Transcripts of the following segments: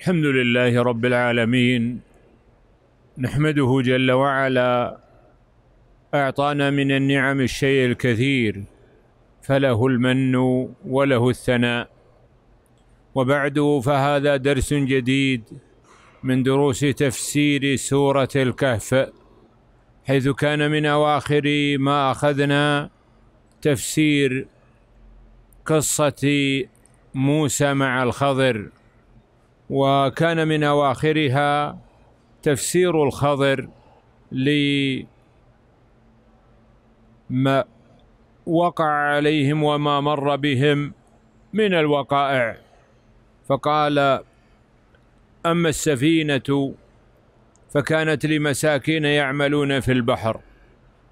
الحمد لله رب العالمين نحمده جل وعلا اعطانا من النعم الشيء الكثير فله المن وله الثناء وبعد فهذا درس جديد من دروس تفسير سوره الكهف حيث كان من اواخر ما اخذنا تفسير قصه موسى مع الخضر وكان من أواخرها تفسير الخضر لما وقع عليهم وما مر بهم من الوقائع فقال أما السفينة فكانت لمساكين يعملون في البحر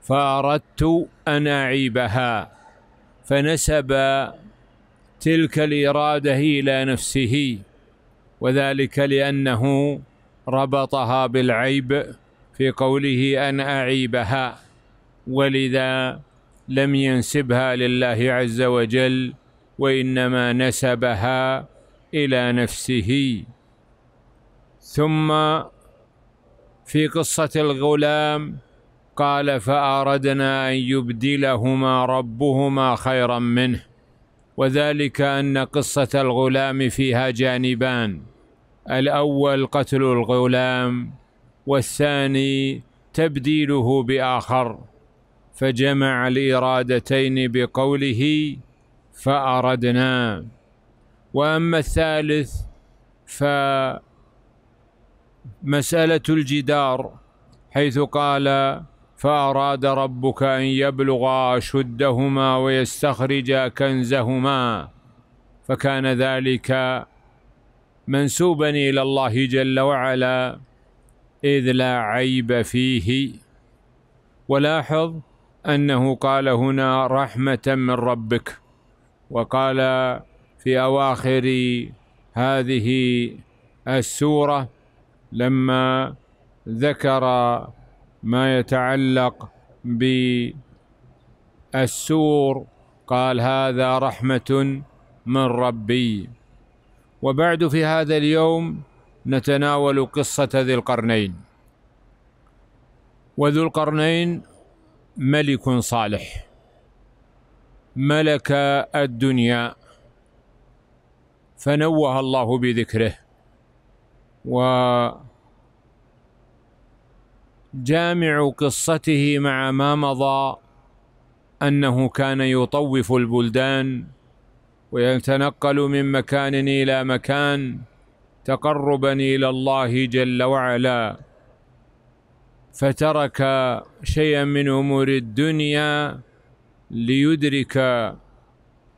فأردت أن أعيبها فنسب تلك الإرادة إلى نفسه وذلك لأنه ربطها بالعيب في قوله أن أعيبها ولذا لم ينسبها لله عز وجل وإنما نسبها إلى نفسه ثم في قصة الغلام قال فأردنا أن يبدلهما ربهما خيرا منه وذلك أن قصة الغلام فيها جانبان الأول قتل الغلام والثاني تبديله بآخر فجمع الإرادتين بقوله فأردنا وأما الثالث فمسألة الجدار حيث قال فأراد ربك أن يبلغا أشدهما ويستخرجا كنزهما فكان ذلك منسوبا إلى الله جل وعلا إذ لا عيب فيه ولاحظ أنه قال هنا رحمة من ربك وقال في أواخر هذه السورة لما ذكر ما يتعلق بالسور قال هذا رحمة من ربي وبعد في هذا اليوم نتناول قصة ذي القرنين وذو القرنين ملك صالح ملك الدنيا فنوه الله بذكره و جامع قصته مع ما مضى انه كان يطوف البلدان ويتنقل من مكان الى مكان تقربا الى الله جل وعلا فترك شيئا من امور الدنيا ليدرك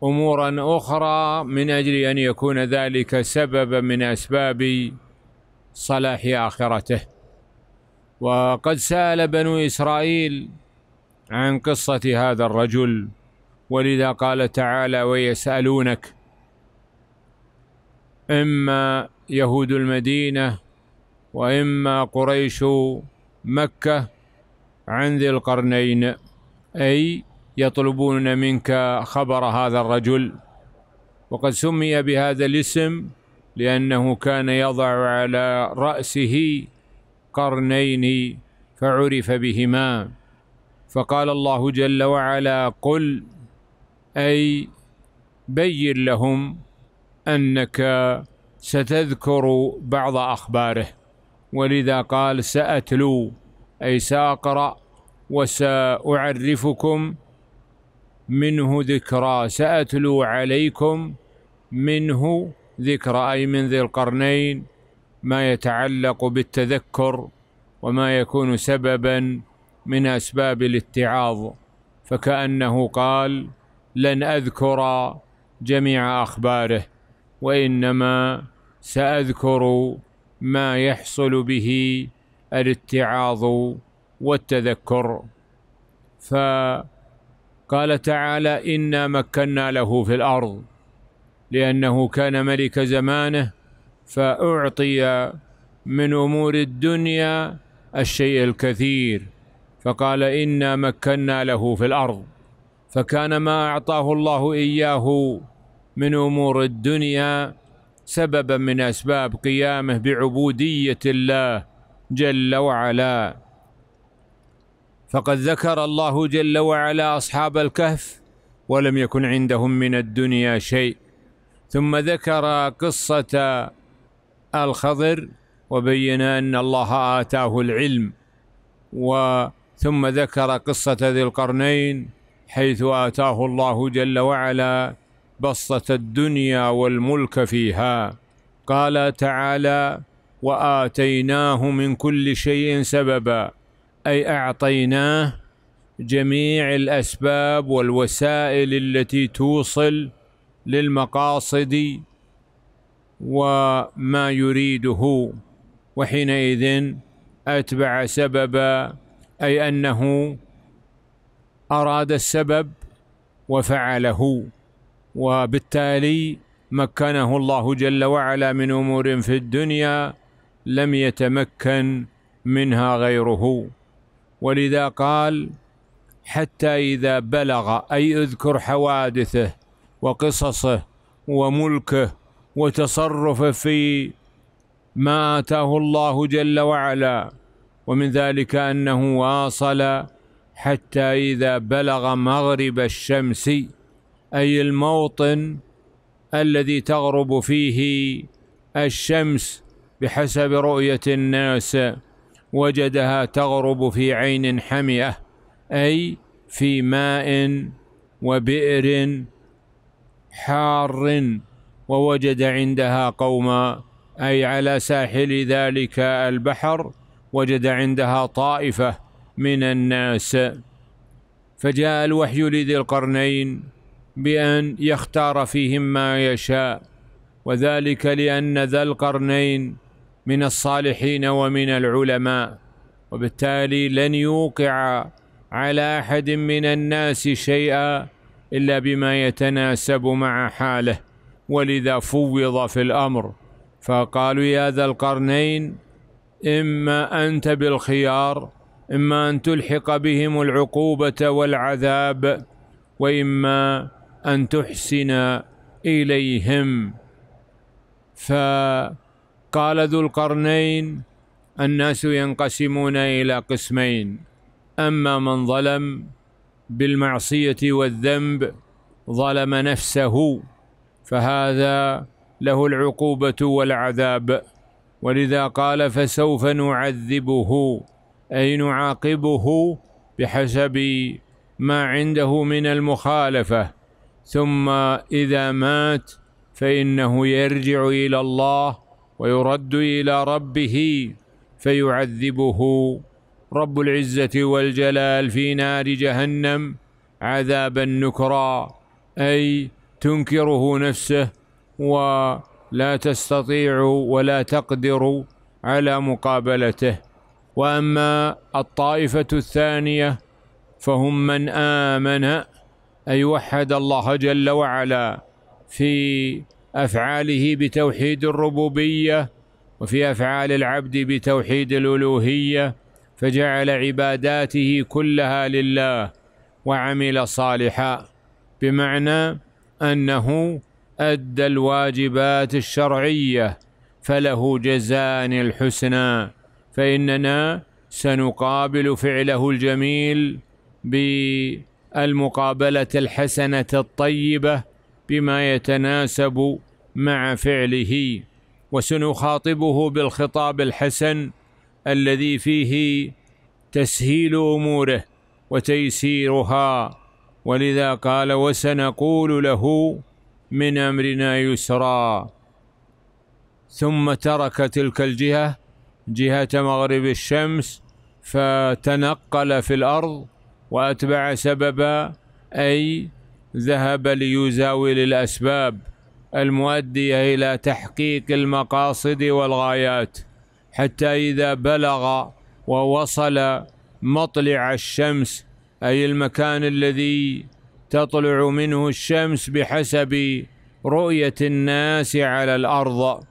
امورا اخرى من اجل ان يكون ذلك سببا من اسباب صلاح اخرته وقد سال بنو إسرائيل عن قصة هذا الرجل ولذا قال تعالى ويسألونك إما يهود المدينة وإما قريش مكة عن ذي القرنين أي يطلبون منك خبر هذا الرجل وقد سمي بهذا الاسم لأنه كان يضع على رأسه القرنين فعرف بهما فقال الله جل وعلا قل أي بين لهم أنك ستذكر بعض أخباره ولذا قال سأتلو أي سأقرأ وسأعرفكم منه ذكرى سأتلو عليكم منه ذكرى أي من ذي القرنين ما يتعلق بالتذكر وما يكون سببا من اسباب الاتعاظ فكانه قال لن اذكر جميع اخباره وانما ساذكر ما يحصل به الاتعاظ والتذكر فقال تعالى انا مكنا له في الارض لانه كان ملك زمانه فأعطي من أمور الدنيا الشيء الكثير فقال إنا مكنا له في الأرض فكان ما أعطاه الله إياه من أمور الدنيا سببا من أسباب قيامه بعبودية الله جل وعلا فقد ذكر الله جل وعلا أصحاب الكهف ولم يكن عندهم من الدنيا شيء ثم ذكر قصة الخضر وبين أن الله آتاه العلم وثم ذكر قصة ذي القرنين حيث آتاه الله جل وعلا بسطة الدنيا والملك فيها قال تعالى وآتيناه من كل شيء سببا أي أعطيناه جميع الأسباب والوسائل التي توصل للمقاصد وما يريده وحينئذ أتبع سببا أي أنه أراد السبب وفعله وبالتالي مكنه الله جل وعلا من أمور في الدنيا لم يتمكن منها غيره ولذا قال حتى إذا بلغ أي اذكر حوادثه وقصصه وملكه وتصرفه في ما اتاه الله جل وعلا ومن ذلك انه واصل حتى اذا بلغ مغرب الشمس اي الموطن الذي تغرب فيه الشمس بحسب رؤيه الناس وجدها تغرب في عين حمئه اي في ماء وبئر حار ووجد عندها قوما أي على ساحل ذلك البحر وجد عندها طائفة من الناس فجاء الوحي لذي القرنين بأن يختار فيهم ما يشاء وذلك لأن ذا القرنين من الصالحين ومن العلماء وبالتالي لن يوقع على أحد من الناس شيئا إلا بما يتناسب مع حاله ولذا فوض في الأمر فقالوا يا ذا القرنين إما أنت بالخيار إما أن تلحق بهم العقوبة والعذاب وإما أن تحسن إليهم فقال ذو القرنين الناس ينقسمون إلى قسمين أما من ظلم بالمعصية والذنب ظلم نفسه فهذا له العقوبة والعذاب ولذا قال فسوف نعذبه أي نعاقبه بحسب ما عنده من المخالفة ثم إذا مات فإنه يرجع إلى الله ويرد إلى ربه فيعذبه رب العزة والجلال في نار جهنم عذابا نكرا أي تنكره نفسه ولا تستطيع ولا تقدر على مقابلته واما الطائفه الثانيه فهم من امن اي وحد الله جل وعلا في افعاله بتوحيد الربوبيه وفي افعال العبد بتوحيد الالوهيه فجعل عباداته كلها لله وعمل صالحا بمعنى انه ادى الواجبات الشرعيه فله جزان الحسنى فاننا سنقابل فعله الجميل بالمقابله الحسنه الطيبه بما يتناسب مع فعله وسنخاطبه بالخطاب الحسن الذي فيه تسهيل اموره وتيسيرها ولذا قال وسنقول له من أمرنا يسرا ثم ترك تلك الجهة جهة مغرب الشمس فتنقل في الأرض وأتبع سببا أي ذهب ليزاول الأسباب المؤدية إلى تحقيق المقاصد والغايات حتى إذا بلغ ووصل مطلع الشمس أي المكان الذي تطلع منه الشمس بحسب رؤية الناس على الأرض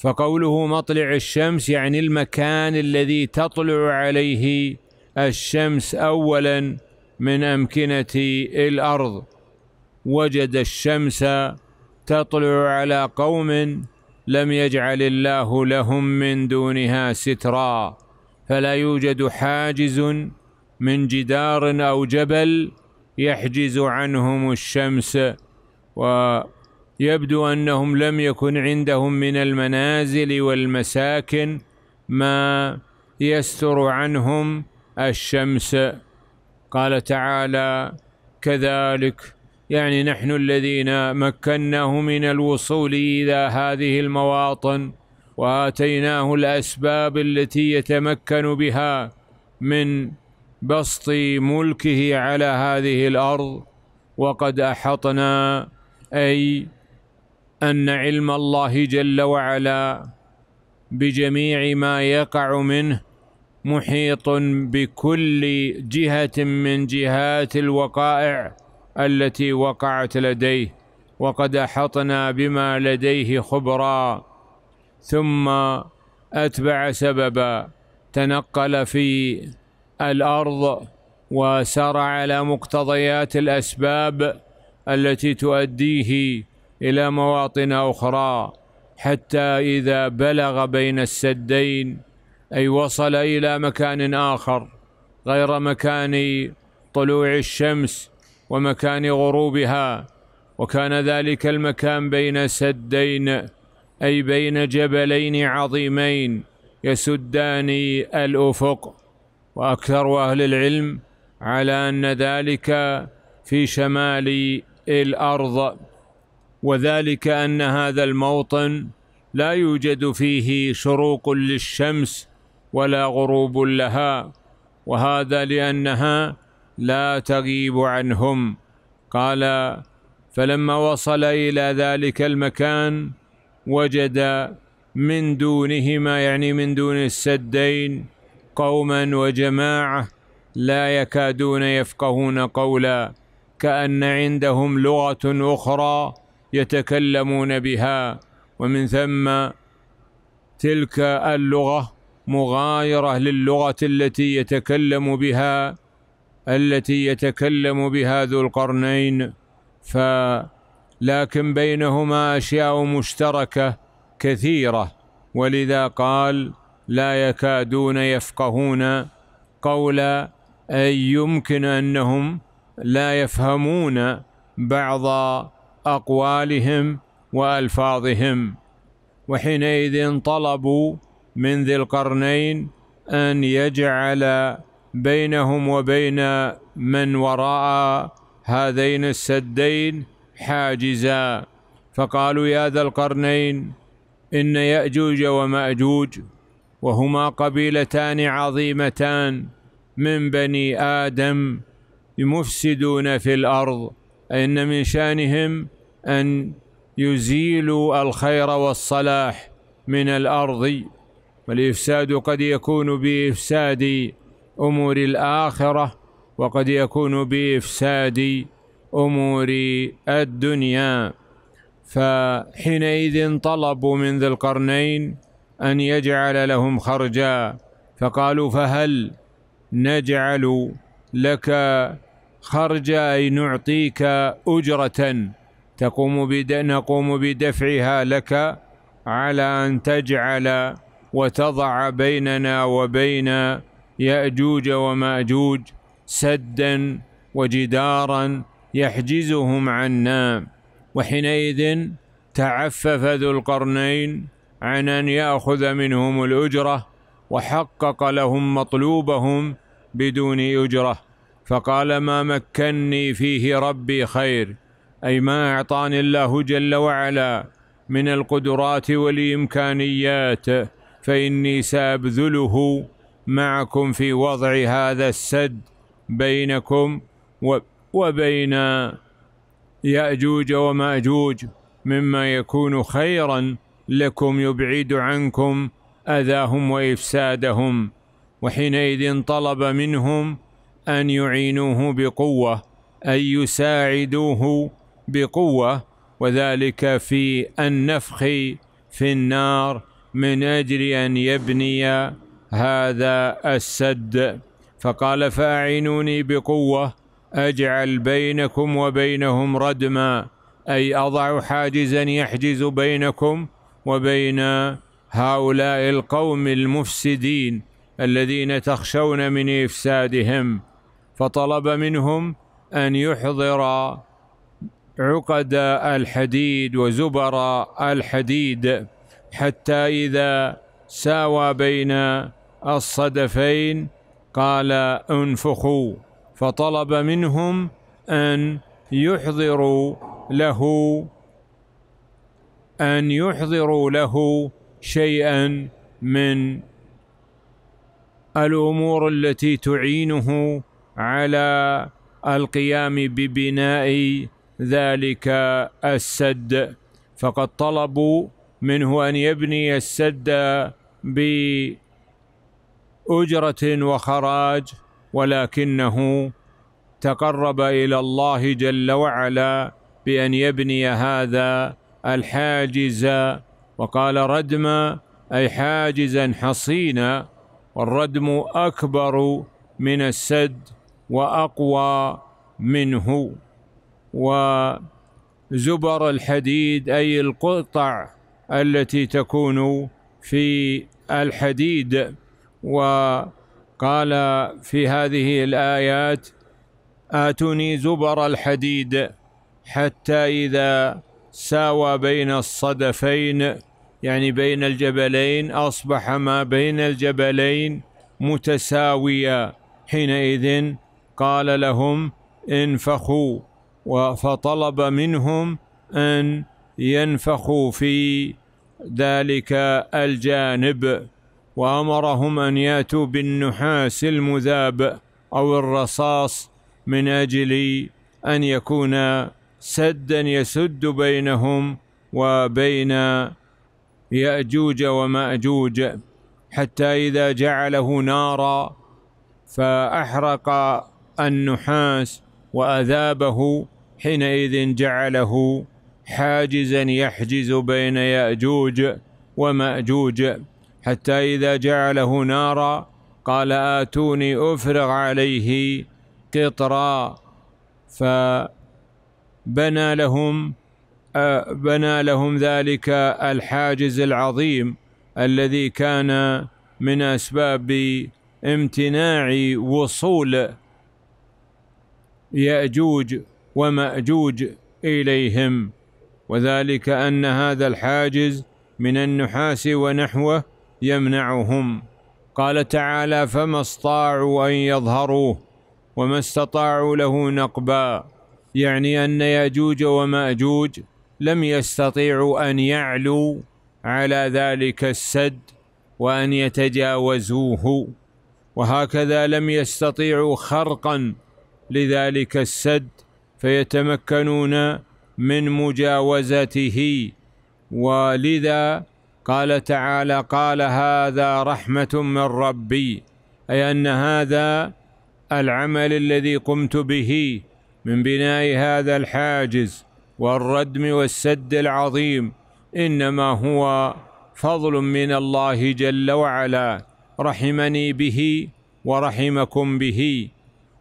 فقوله مطلع الشمس يعني المكان الذي تطلع عليه الشمس أولا من أمكنة الأرض وجد الشمس تطلع على قوم لم يجعل الله لهم من دونها سترا فلا يوجد حاجز من جدار أو جبل يحجز عنهم الشمس ويبدو أنهم لم يكن عندهم من المنازل والمساكن ما يستر عنهم الشمس قال تعالى كذلك يعني نحن الذين مكناه من الوصول الى هذه المواطن واتيناه الاسباب التي يتمكن بها من بسط ملكه على هذه الارض وقد احطنا اي ان علم الله جل وعلا بجميع ما يقع منه محيط بكل جهه من جهات الوقائع التي وقعت لديه وقد احطنا بما لديه خبرا ثم اتبع سببا تنقل في الارض وسار على مقتضيات الاسباب التي تؤديه الى مواطن اخرى حتى اذا بلغ بين السدين اي وصل الى مكان اخر غير مكان طلوع الشمس ومكان غروبها وكان ذلك المكان بين سدين اي بين جبلين عظيمين يسدان الافق وأكثر أهل العلم على أن ذلك في شمال الأرض وذلك أن هذا الموطن لا يوجد فيه شروق للشمس ولا غروب لها وهذا لأنها لا تغيب عنهم قال فلما وصل إلى ذلك المكان وجد من دونهما يعني من دون السدين قوما وجماعه لا يكادون يفقهون قولا كان عندهم لغه اخرى يتكلمون بها ومن ثم تلك اللغه مغايره للغه التي يتكلم بها التي يتكلم بها ذو القرنين ف لكن بينهما اشياء مشتركه كثيره ولذا قال لا يكادون يفقهون قولا أي يمكن أنهم لا يفهمون بعض أقوالهم وألفاظهم وحينئذ طلبوا من ذي القرنين أن يجعل بينهم وبين من وراء هذين السدين حاجزا فقالوا يا ذا القرنين إن يأجوج ومأجوج وهما قبيلتان عظيمتان من بني ادم مفسدون في الارض ان من شانهم ان يزيلوا الخير والصلاح من الارض والافساد قد يكون بافساد امور الاخره وقد يكون بافساد امور الدنيا فحينئذ طلبوا من ذي القرنين أن يجعل لهم خرجا فقالوا فهل نجعل لك خرجا أي نعطيك أجرة تقوم بد... نقوم بدفعها لك على أن تجعل وتضع بيننا وبين يأجوج ومأجوج سدا وجدارا يحجزهم عنا وحينئذ تعفف ذو القرنين عن ان ياخذ منهم الاجره وحقق لهم مطلوبهم بدون اجره فقال ما مكني فيه ربي خير اي ما اعطاني الله جل وعلا من القدرات والامكانيات فاني سابذله معكم في وضع هذا السد بينكم وبين ياجوج وماجوج مما يكون خيرا لكم يبعد عنكم اذاهم وافسادهم وحينئذ طلب منهم ان يعينوه بقوه اي يساعدوه بقوه وذلك في النفخ في النار من اجل ان يبني هذا السد فقال فاعينوني بقوه اجعل بينكم وبينهم ردما اي اضع حاجزا يحجز بينكم وبين هؤلاء القوم المفسدين الذين تخشون من إفسادهم فطلب منهم أن يحضر عقد الحديد وزبر الحديد حتى إذا ساوى بين الصدفين قال انفخوا فطلب منهم أن يحضروا له ان يحضروا له شيئا من الامور التي تعينه على القيام ببناء ذلك السد فقد طلبوا منه ان يبني السد باجره وخراج ولكنه تقرب الى الله جل وعلا بان يبني هذا الحاجز وقال ردما أي حاجزا حصينا والردم أكبر من السد وأقوى منه وزبر الحديد أي القطع التي تكون في الحديد وقال في هذه الآيات آتني زبر الحديد حتى إذا ساوى بين الصدفين يعني بين الجبلين أصبح ما بين الجبلين متساويا حينئذ قال لهم انفخوا فطلب منهم أن ينفخوا في ذلك الجانب وأمرهم أن يأتوا بالنحاس المذاب أو الرصاص من أجل أن يكون سدا يسد بينهم وبين ياجوج وماجوج حتى اذا جعله نارا فاحرق النحاس واذابه حينئذ جعله حاجزا يحجز بين ياجوج وماجوج حتى اذا جعله نارا قال اتوني افرغ عليه قطرا ف بنى لهم آه، بنى لهم ذلك الحاجز العظيم الذي كان من اسباب امتناع وصول ياجوج وماجوج اليهم وذلك ان هذا الحاجز من النحاس ونحوه يمنعهم قال تعالى فما استطاعوا ان يظهروه وما استطاعوا له نقبا يعني أن يأجوج ومأجوج لم يستطيعوا أن يعلوا على ذلك السد وأن يتجاوزوه وهكذا لم يستطيعوا خرقا لذلك السد فيتمكنون من مجاوزته ولذا قال تعالى قال هذا رحمة من ربي أي أن هذا العمل الذي قمت به من بناء هذا الحاجز والردم والسد العظيم انما هو فضل من الله جل وعلا رحمني به ورحمكم به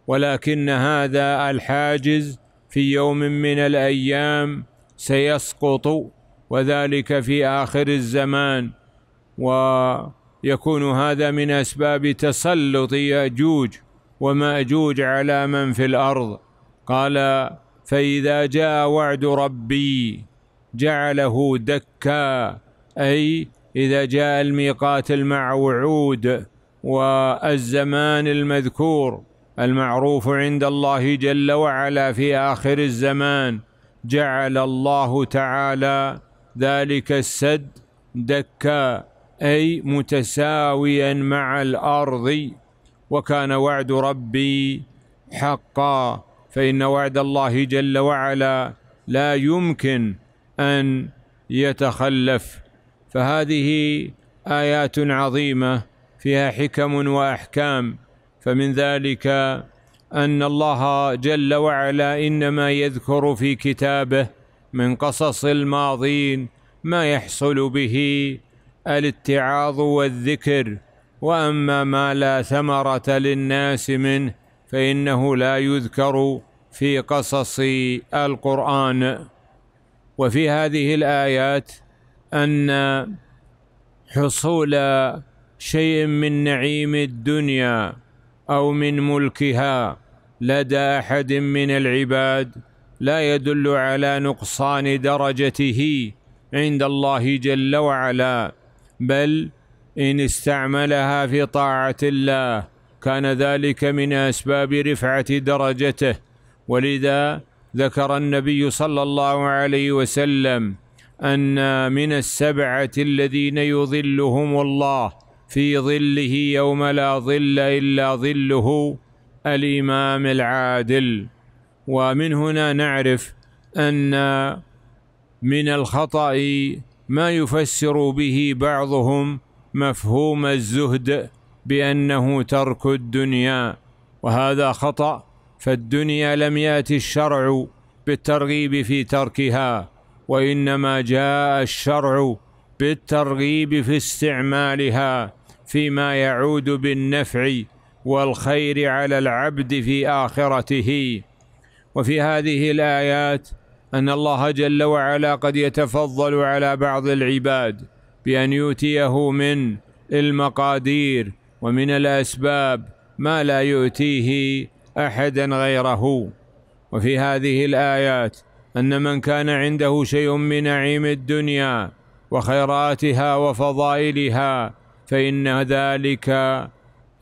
ولكن هذا الحاجز في يوم من الايام سيسقط وذلك في اخر الزمان ويكون هذا من اسباب تسلط ياجوج وماجوج على من في الارض قال فإذا جاء وعد ربي جعله دكا أي إذا جاء الميقات المعوعود والزمان المذكور المعروف عند الله جل وعلا في آخر الزمان جعل الله تعالى ذلك السد دكا أي متساويا مع الأرض وكان وعد ربي حقا فان وعد الله جل وعلا لا يمكن ان يتخلف فهذه ايات عظيمه فيها حكم واحكام فمن ذلك ان الله جل وعلا انما يذكر في كتابه من قصص الماضين ما يحصل به الاتعاظ والذكر واما ما لا ثمره للناس منه فإنه لا يذكر في قصص القرآن وفي هذه الآيات أن حصول شيء من نعيم الدنيا أو من ملكها لدى أحد من العباد لا يدل على نقصان درجته عند الله جل وعلا بل إن استعملها في طاعة الله كان ذلك من أسباب رفعة درجته ولذا ذكر النبي صلى الله عليه وسلم أن من السبعة الذين يظلهم الله في ظله يوم لا ظل إلا ظله الإمام العادل ومن هنا نعرف أن من الخطأ ما يفسر به بعضهم مفهوم الزهد بانه ترك الدنيا وهذا خطا فالدنيا لم ياتي الشرع بالترغيب في تركها وانما جاء الشرع بالترغيب في استعمالها فيما يعود بالنفع والخير على العبد في اخرته وفي هذه الايات ان الله جل وعلا قد يتفضل على بعض العباد بان يؤتيه من المقادير ومن الأسباب ما لا يؤتيه أحدا غيره وفي هذه الآيات أن من كان عنده شيء من نعيم الدنيا وخيراتها وفضائلها فإن ذلك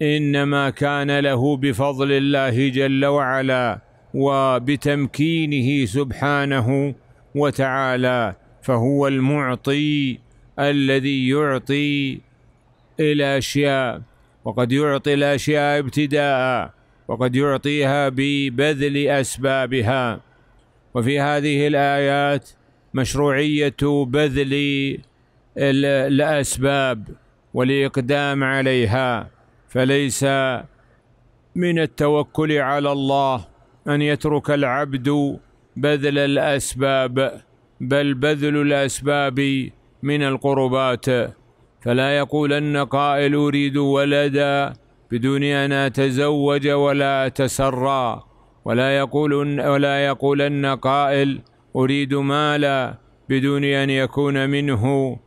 إنما كان له بفضل الله جل وعلا وبتمكينه سبحانه وتعالى فهو المعطي الذي يعطي الاشياء وقد يعطي الأشياء ابتداء وقد يعطيها ببذل أسبابها وفي هذه الآيات مشروعية بذل الأسباب والإقدام عليها فليس من التوكل على الله أن يترك العبد بذل الأسباب بل بذل الأسباب من القربات فلا يقولن قائل أريد ولدا بدون أن أتزوج ولا أتسرى ولا يقول ولا يقولن قائل أريد مالا بدون أن يكون منه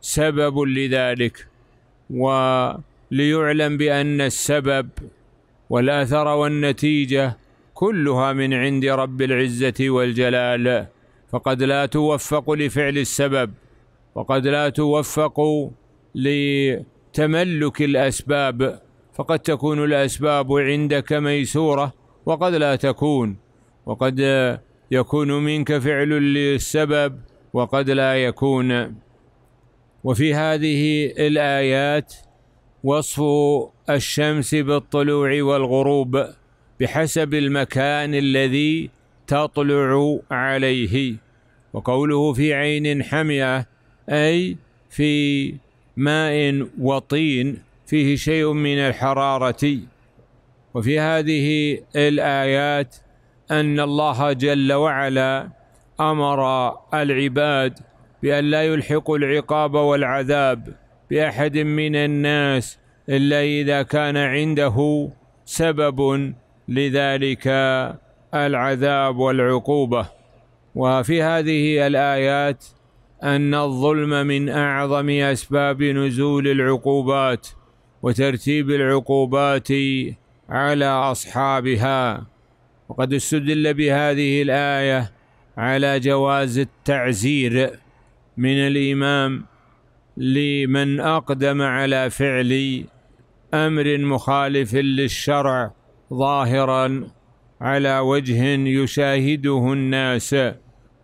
سبب لذلك وليعلم بأن السبب والأثر والنتيجة كلها من عند رب العزة والجلال فقد لا توفق لفعل السبب وقد لا توفق لتملك الاسباب فقد تكون الاسباب عندك ميسوره وقد لا تكون وقد يكون منك فعل للسبب وقد لا يكون وفي هذه الايات وصف الشمس بالطلوع والغروب بحسب المكان الذي تطلع عليه وقوله في عين حمئه أي في ماء وطين فيه شيء من الحرارة وفي هذه الآيات أن الله جل وعلا أمر العباد بأن لا يلحقوا العقاب والعذاب بأحد من الناس إلا إذا كان عنده سبب لذلك العذاب والعقوبة وفي هذه الآيات ان الظلم من اعظم اسباب نزول العقوبات وترتيب العقوبات على اصحابها وقد استدل بهذه الايه على جواز التعزير من الامام لمن اقدم على فعل امر مخالف للشرع ظاهرا على وجه يشاهده الناس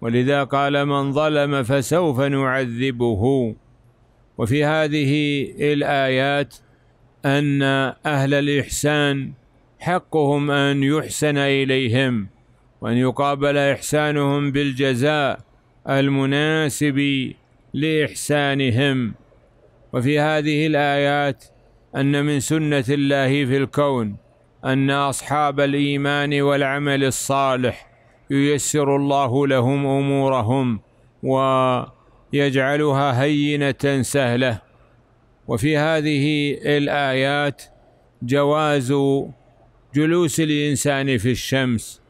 ولذا قال من ظلم فسوف نعذبه وفي هذه الآيات أن أهل الإحسان حقهم أن يحسن إليهم وأن يقابل إحسانهم بالجزاء المناسب لإحسانهم وفي هذه الآيات أن من سنة الله في الكون أن أصحاب الإيمان والعمل الصالح ييسر الله لهم امورهم ويجعلها هينه سهله وفي هذه الايات جواز جلوس الانسان في الشمس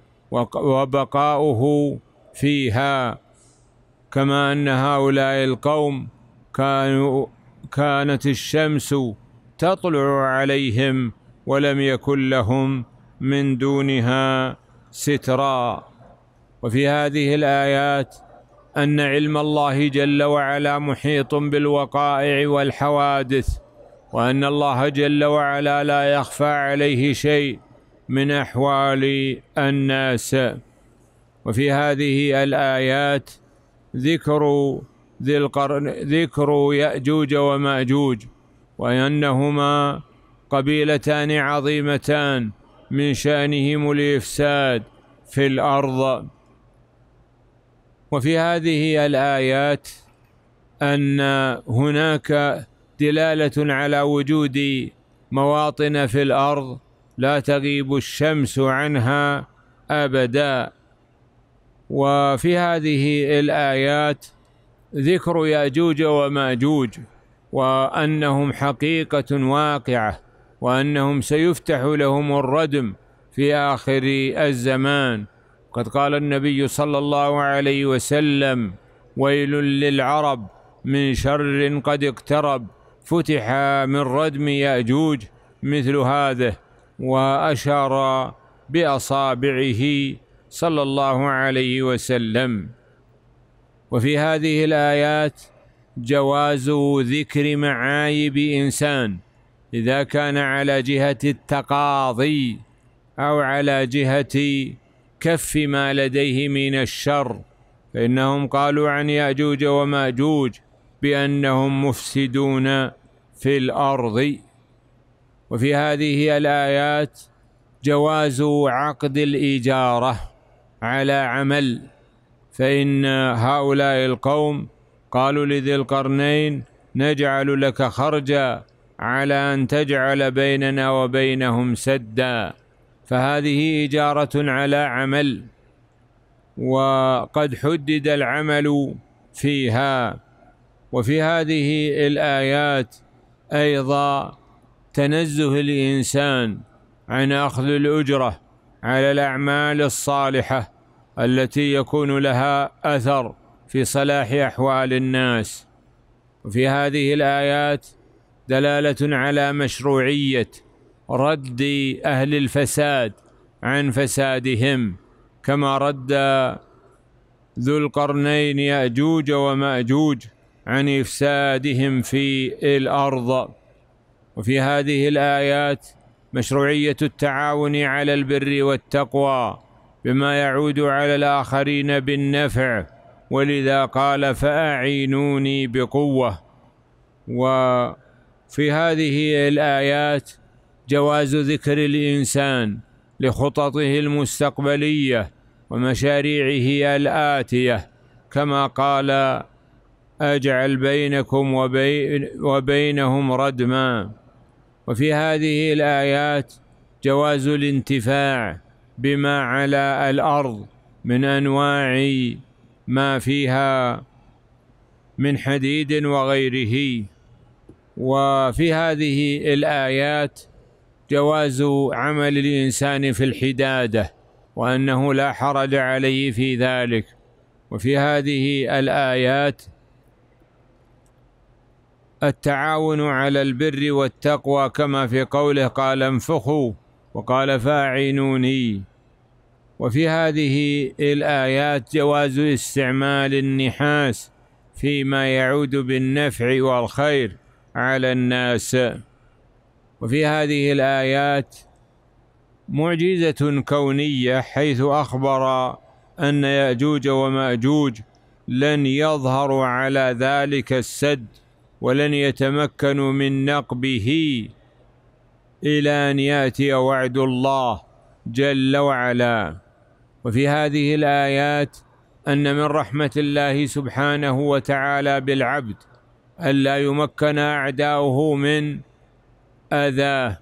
وبقاؤه فيها كما ان هؤلاء القوم كانوا كانت الشمس تطلع عليهم ولم يكن لهم من دونها سترا وفي هذه الايات ان علم الله جل وعلا محيط بالوقائع والحوادث وان الله جل وعلا لا يخفى عليه شيء من احوال الناس وفي هذه الايات ذكر ذي القرن ذكر ياجوج وماجوج وانهما قبيلتان عظيمتان من شانهم الافساد في الارض وفي هذه الآيات أن هناك دلالة على وجود مواطن في الأرض لا تغيب الشمس عنها أبدا وفي هذه الآيات ذكر يأجوج وماجوج وأنهم حقيقة واقعة وأنهم سيفتح لهم الردم في آخر الزمان قد قال النبي صلى الله عليه وسلم ويل للعرب من شر قد اقترب فتح من ردم ياجوج مثل هذا واشار باصابعه صلى الله عليه وسلم وفي هذه الايات جواز ذكر معايب انسان اذا كان على جهه التقاضي او على جهه كف ما لديه من الشر فإنهم قالوا عن يأجوج ومأجوج بأنهم مفسدون في الأرض وفي هذه الآيات جواز عقد الإجارة على عمل فإن هؤلاء القوم قالوا لذي القرنين نجعل لك خرجا على أن تجعل بيننا وبينهم سدا فهذه إجارة على عمل وقد حدد العمل فيها وفي هذه الآيات أيضا تنزه الإنسان عن أخذ الأجرة على الأعمال الصالحة التي يكون لها أثر في صلاح أحوال الناس وفي هذه الآيات دلالة على مشروعية رد اهل الفساد عن فسادهم كما رد ذو القرنين ياجوج وماجوج عن افسادهم في الارض وفي هذه الايات مشروعيه التعاون على البر والتقوى بما يعود على الاخرين بالنفع ولذا قال فاعينوني بقوه وفي هذه الايات جواز ذكر الإنسان لخططه المستقبلية ومشاريعه الآتية كما قال أجعل بينكم وبين وبينهم ردما وفي هذه الآيات جواز الانتفاع بما على الأرض من أنواع ما فيها من حديد وغيره وفي هذه الآيات جواز عمل الإنسان في الحدادة وأنه لا حرج عليه في ذلك وفي هذه الآيات التعاون على البر والتقوى كما في قوله قال انفخوا وقال فاعينوني وفي هذه الآيات جواز استعمال النحاس فيما يعود بالنفع والخير على الناس وفي هذه الآيات معجزة كونية حيث أخبر أن يأجوج ومأجوج لن يظهروا على ذلك السد ولن يتمكنوا من نقبه إلى أن يأتي وعد الله جل وعلا وفي هذه الآيات أن من رحمة الله سبحانه وتعالى بالعبد ألا يمكن أعداؤه من أذاه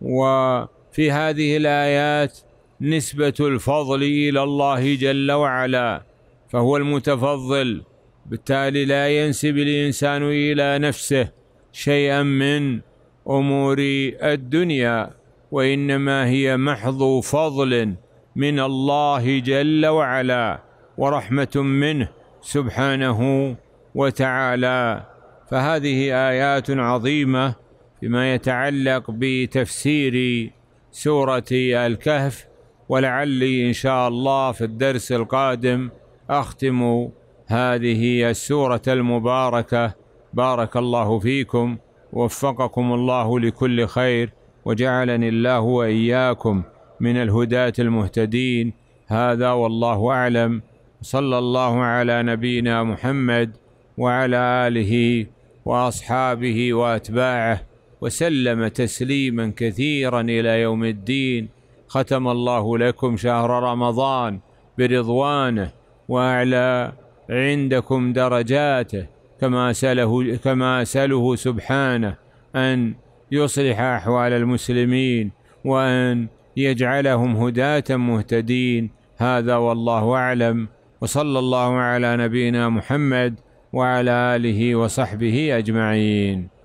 وفي هذه الآيات نسبة الفضل إلى الله جل وعلا فهو المتفضل بالتالي لا ينسب الإنسان إلى نفسه شيئا من أمور الدنيا وإنما هي محض فضل من الله جل وعلا ورحمة منه سبحانه وتعالى فهذه آيات عظيمة بما يتعلق بتفسير سوره الكهف ولعلي ان شاء الله في الدرس القادم اختم هذه السوره المباركه بارك الله فيكم وفقكم الله لكل خير وجعلني الله واياكم من الهداه المهتدين هذا والله اعلم صلى الله على نبينا محمد وعلى اله واصحابه واتباعه وسلم تسليما كثيرا الى يوم الدين ختم الله لكم شهر رمضان برضوانه واعلى عندكم درجاته كما سأله كما سأله سبحانه ان يصلح احوال المسلمين وان يجعلهم هداة مهتدين هذا والله اعلم وصلى الله على نبينا محمد وعلى اله وصحبه اجمعين